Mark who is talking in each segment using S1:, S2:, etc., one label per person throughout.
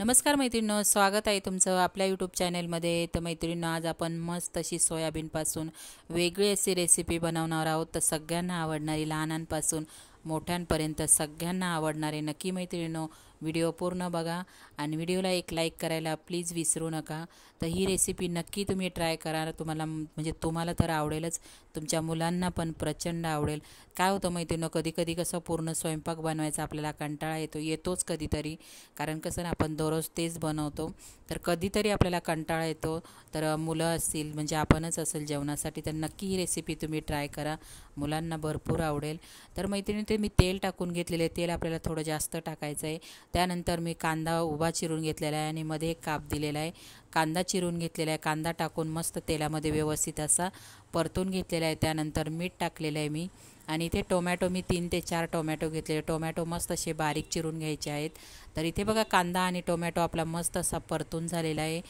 S1: नमस्कार मैत्रिणींनो स्वागत आहे तुमचं आपल्या यूट्यूब चॅनेलमध्ये तर मैत्रिणींनो आज आपण मस्त अशी सोयाबीनपासून वेगळी अशी रेसिपी बनवणार आहोत तर सगळ्यांना आवडणारी लहानांपासून मोठ्यांपर्यंत सगळ्यांना आवडणारे नक्की मैत्रिणीनो व्हिडिओ पूर्ण बघा आणि व्हिडिओला एक लाईक करायला प्लीज विसरू नका तर ही रेसिपी नक्की तुम्ही ट्राय करा तुम्हाला म्हणजे तुम्हाला तर आवडेलच तुमच्या मुलांना पण प्रचंड आवडेल काय होतं मैत्रिणीनो कधी कधी कसं पूर्ण स्वयंपाक बनवायचा आपल्याला कंटाळा येतो येतोच कधीतरी कारण कसं ना आपण दररोज तेच बनवतो तर कधीतरी आपल्याला कंटाळा येतो तर मुलं असतील म्हणजे आपणच असेल जेवणासाठी तर नक्की ही रेसिपी तुम्ही ट्राय करा मुलांना भरपूर आवडेल तर मैत्रिणी ते मी तेल टाकून घेतलेले तेल आपल्याला थोडं जास्त टाकायचं आहे त्यानंतर मी कांदा उभा चिरून घेतलेला आहे आणि मध्ये एक काप दिलेला आहे कांदा चिरून घेतलेला आहे कांदा टाकून मस्त तेलामध्ये व्यवस्थित असा परतून घेतलेला आहे त्यानंतर मीठ टाकलेलं आहे मी आणि इथे टोमॅटो मी तीन ते चार टोमॅटो घेतलेले टोमॅटो मस्त असे बारीक चिरून घ्यायचे आहेत तर इथे बघा कांदा आणि टोमॅटो आपला मस्त असा परतून झालेला आहे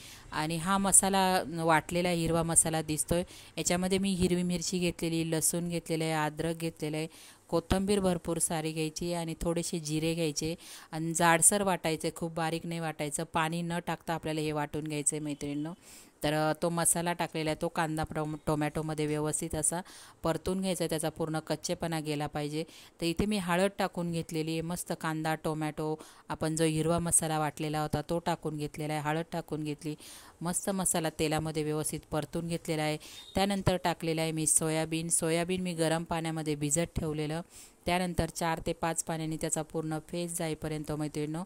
S1: आणि हा मसाला वाटलेला हिरवा मसाला दिसतो आहे याच्यामध्ये मी हिरवी मिरची घेतलेली लसूण घेतलेलं आहे अद्रक घेतलेलं आहे कोथंबीर भरपूर सारी घ्यायची आणि थोडेसे जिरे घ्यायचे आणि जाडसर वाटायचे खूप बारीक नाही वाटायचं पाणी न टाकता आपल्याला हे वाटून घ्यायचं आहे मैत्रिणीनं तर तो मसाला टाकलेला आहे तो कांदा टो टोमॅटोमध्ये व्यवस्थित असा परतून घ्यायचा आहे त्याचा पूर्ण कच्चेपणा गेला पाहिजे तर इथे मी हळद टाकून घेतलेली आहे मस्त कांदा टोमॅटो आपण जो हिरवा मसाला वाटलेला होता तो टाकून घेतलेला आहे हळद टाकून घेतली मस्त मसाला तेलामध्ये व्यवस्थित परतून घेतलेला आहे त्यानंतर टाकलेला आहे मी सोयाबीन सोयाबीन मी गरम पाण्यामध्ये भिजत ठेवलेलं त्यानंतर चार ते पाच पाण्याने त्याचा पूर्ण फेस जाईपर्यंत मैत्रिणीनं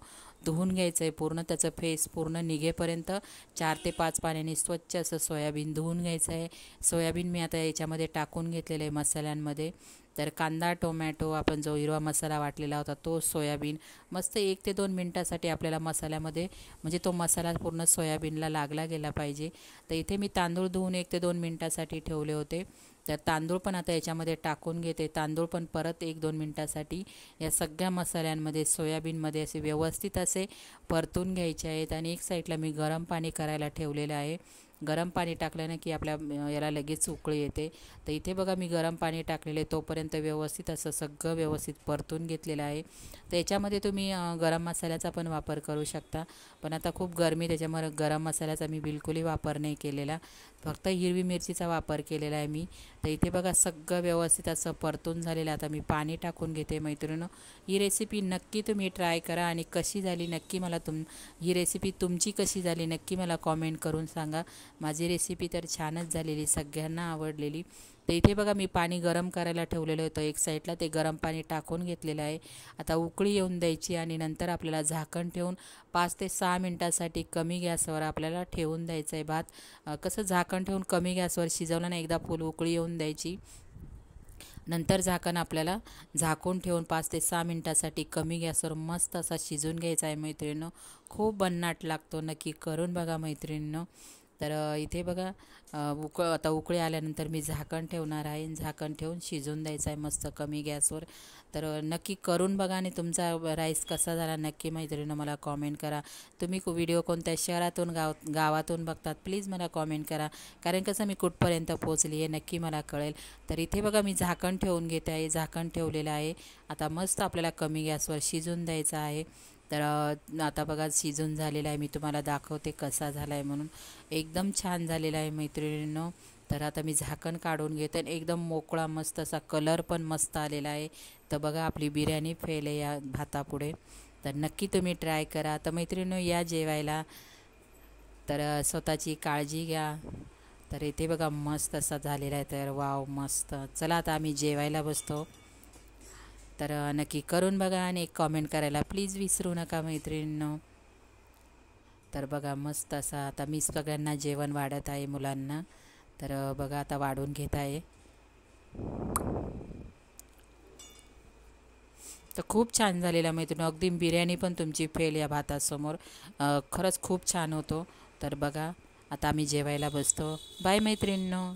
S1: धुवून घ्यायचं आहे पूर्ण त्याचं फेस पूर्ण निघेपर्यंत चार ते पाच पाण्याने स्वच्छ असं सोयाबीन धुवून घ्यायचं आहे सोयाबीन मी आता याच्यामध्ये टाकून घेतलेलं आहे मसाल्यांमध्ये तर कांदा टोमॅटो आपण जो हिरवा मसाला वाटलेला होता तो सोयाबीन मस्त एक ते दोन मिनटासाठी आपल्याला मसाल्यामध्ये म्हणजे तो मसाला पूर्ण सोयाबीनला लागला गेला पाहिजे तर इथे मी तांदूळ धुवून एक ते दोन मिनटासाठी ठेवले होते तर तांदूळ पण आता याच्यामध्ये टाकून घेते तांदूळ पण परत एक दोन मिनटासाठी या सगळ्या मसाल्यांमध्ये सोयाबीनमध्ये असे व्यवस्थित असे परतून घ्यायचे आहेत आणि एक साईडला मी गरम पाणी करायला ठेवलेलं आहे गरम पाणी टाकल्यानं की आपल्या याला लगेच उकळी येते तर इथे बघा मी गरम पाणी टाकलेले तोपर्यंत व्यवस्थित असं सगळं व्यवस्थित परतून घेतलेलं आहे तर याच्यामध्ये तुम्ही गरम मसाल्याचा पण वापर करू शकता पण आता खूप गरमी त्याच्यामुळे गरम मसाल्याचा मी बिलकुलही वापर नाही केलेला फक्त हिरवी मिरचीचा वापर केलेला आहे मी तर इथे बघा सगळं व्यवस्थित असं परतून झालेलं आता मी पाणी टाकून घेते मैत्रिणीनं ही रेसिपी नक्की तुम्ही ट्राय करा आणि कशी झाली नक्की मला तुम ही रेसिपी तुमची कशी झाली नक्की मला कॉमेंट करून सांगा माझी रेसिपी तर छानच झालेली सगळ्यांना आवडलेली तर इथे बघा मी पाणी गरम करायला ठेवलेलं होतं एक साईडला ते गरम पाणी टाकून घेतलेलं आहे आता उकळी येऊन द्यायची आणि नंतर आपल्याला झाकण ठेवून पाच ते सहा मिनटासाठी कमी गॅसवर आपल्याला ठेवून द्यायचं आहे भात कसं झाकण ठेवून कमी गॅसवर शिजवलं ना एकदा फुल उकळी येऊन द्यायची नंतर झाकण आपल्याला झाकून ठेवून पाच ते सहा मिनटासाठी कमी गॅसवर मस्त असा शिजून घ्यायचा आहे मैत्रिणीनं खूप बन्नाट लागतो नक्की करून बघा मैत्रिणीनं तर इथे बघा उक आता उकळी आल्यानंतर मी झाकण ठेवणार आहे झाकण ठेवून शिजवून द्यायचं आहे मस्त कमी गॅसवर तर नक्की करून बघा आणि तुमचा राईस कसा झाला नक्की मैत्रिणीनं मला कॉमेंट करा तुम्ही व्हिडिओ कोणत्या शहरातून गाव गावातून बघतात प्लीज मला कॉमेंट करा कारण कसं मी कुठपर्यंत पोचली आहे नक्की मला कळेल तर इथे बघा मी झाकण ठेवून घेते आहे झाकण ठेवलेलं आहे आता मस्त आपल्याला कमी गॅसवर शिजून द्यायचं आहे तर आता बघा शिजून झालेला आहे मी तुम्हाला दाखवते कसा झाला आहे म्हणून एकदम छान झालेला आहे मैत्रिणींनो तर आता मी झाकण काढून घेते आणि एकदम मोकळा मस्त असा कलर पण मस्त आलेला आहे तर बघा आपली बिर्याणी फेल आहे या भातापुढे तर नक्की तुम्ही ट्राय करा तर मैत्रिणीनो या जेवायला तर स्वतःची काळजी घ्या तर इथे बघा मस्त असा झालेला आहे तर वाव मस्त चला आता आम्ही जेवायला बसतो तर नक्की करून बघा आणि एक कॉमेंट करायला प्लीज विसरू नका मैत्रिणींनो तर बघा मस्त असा आता मी सगळ्यांना जेवण वाढत आहे मुलांना तर बघा आता वाढून घेत आहे तर खूप छान झालेला मैत्रिणी अगदी बिर्याणी पण तुमची फेल या भातासमोर खरंच खूप छान होतो तर बघा आता आम्ही जेवायला बसतो बाय मैत्रिणींनो